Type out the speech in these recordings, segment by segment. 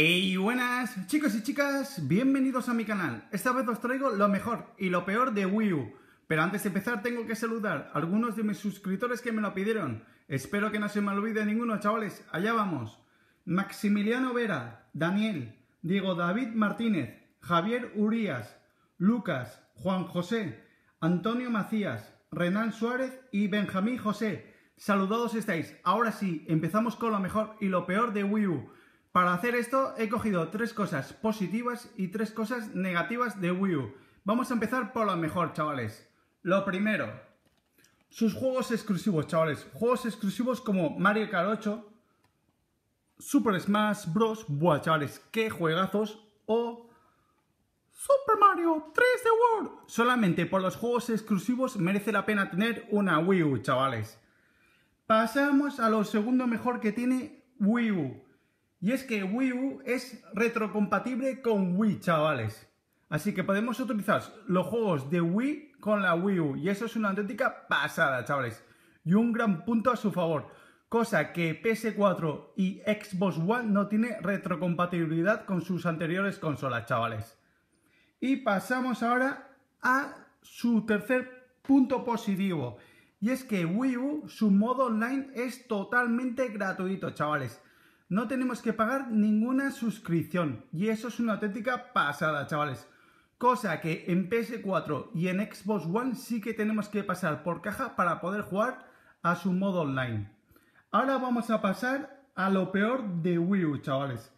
Hey, buenas chicos y chicas, bienvenidos a mi canal. Esta vez os traigo lo mejor y lo peor de Wii U. Pero antes de empezar tengo que saludar a algunos de mis suscriptores que me lo pidieron. Espero que no se me olvide ninguno, chavales. Allá vamos. Maximiliano Vera, Daniel, Diego David Martínez, Javier Urías, Lucas, Juan José, Antonio Macías, Renan Suárez y Benjamín José. Saludados estáis. Ahora sí, empezamos con lo mejor y lo peor de Wii U. Para hacer esto he cogido tres cosas positivas y tres cosas negativas de Wii U. Vamos a empezar por lo mejor, chavales. Lo primero, sus juegos exclusivos, chavales. Juegos exclusivos como Mario Kart 8, Super Smash Bros. Buah, chavales, qué juegazos. O Super Mario 3D World. Solamente por los juegos exclusivos merece la pena tener una Wii U, chavales. Pasamos a lo segundo mejor que tiene Wii U y es que Wii U es retrocompatible con Wii, chavales. Así que podemos utilizar los juegos de Wii con la Wii U. Y eso es una auténtica pasada, chavales. Y un gran punto a su favor. Cosa que PS4 y Xbox One no tiene retrocompatibilidad con sus anteriores consolas, chavales. Y pasamos ahora a su tercer punto positivo. Y es que Wii U, su modo online es totalmente gratuito, chavales. No tenemos que pagar ninguna suscripción y eso es una auténtica pasada, chavales. Cosa que en PS4 y en Xbox One sí que tenemos que pasar por caja para poder jugar a su modo online. Ahora vamos a pasar a lo peor de Wii U, chavales.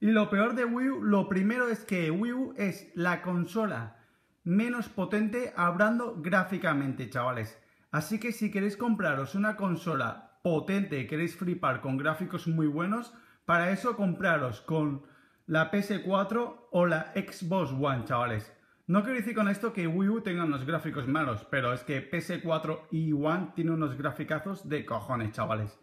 Y lo peor de Wii U, lo primero es que Wii U es la consola menos potente hablando gráficamente, chavales. Así que si queréis compraros una consola potente, queréis flipar con gráficos muy buenos, para eso compraros con la PS4 o la Xbox One, chavales. No quiero decir con esto que Wii U tenga unos gráficos malos, pero es que PS4 y One tiene unos graficazos de cojones, chavales.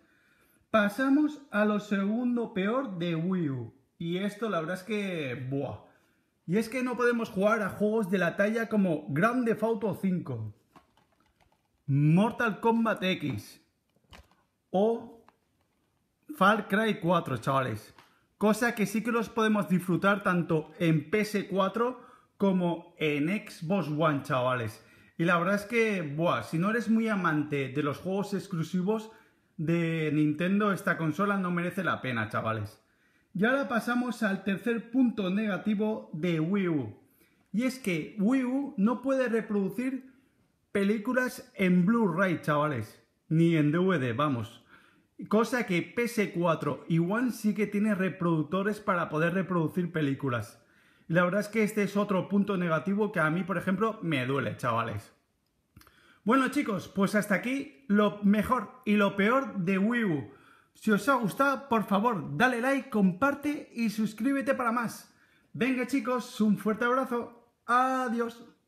Pasamos a lo segundo peor de Wii U. Y esto la verdad es que... Buah. Y es que no podemos jugar a juegos de la talla como Grand Theft Auto 5, Mortal Kombat X, o Far Cry 4, chavales. Cosa que sí que los podemos disfrutar tanto en PS4 como en Xbox One, chavales. Y la verdad es que, buah, si no eres muy amante de los juegos exclusivos de Nintendo, esta consola no merece la pena, chavales. Y ahora pasamos al tercer punto negativo de Wii U. Y es que Wii U no puede reproducir películas en Blu-ray, chavales ni en DVD, vamos. Cosa que PS4 y One sí que tiene reproductores para poder reproducir películas. la verdad es que este es otro punto negativo que a mí, por ejemplo, me duele, chavales. Bueno chicos, pues hasta aquí lo mejor y lo peor de Wii U. Si os ha gustado, por favor, dale like, comparte y suscríbete para más. Venga chicos, un fuerte abrazo. Adiós.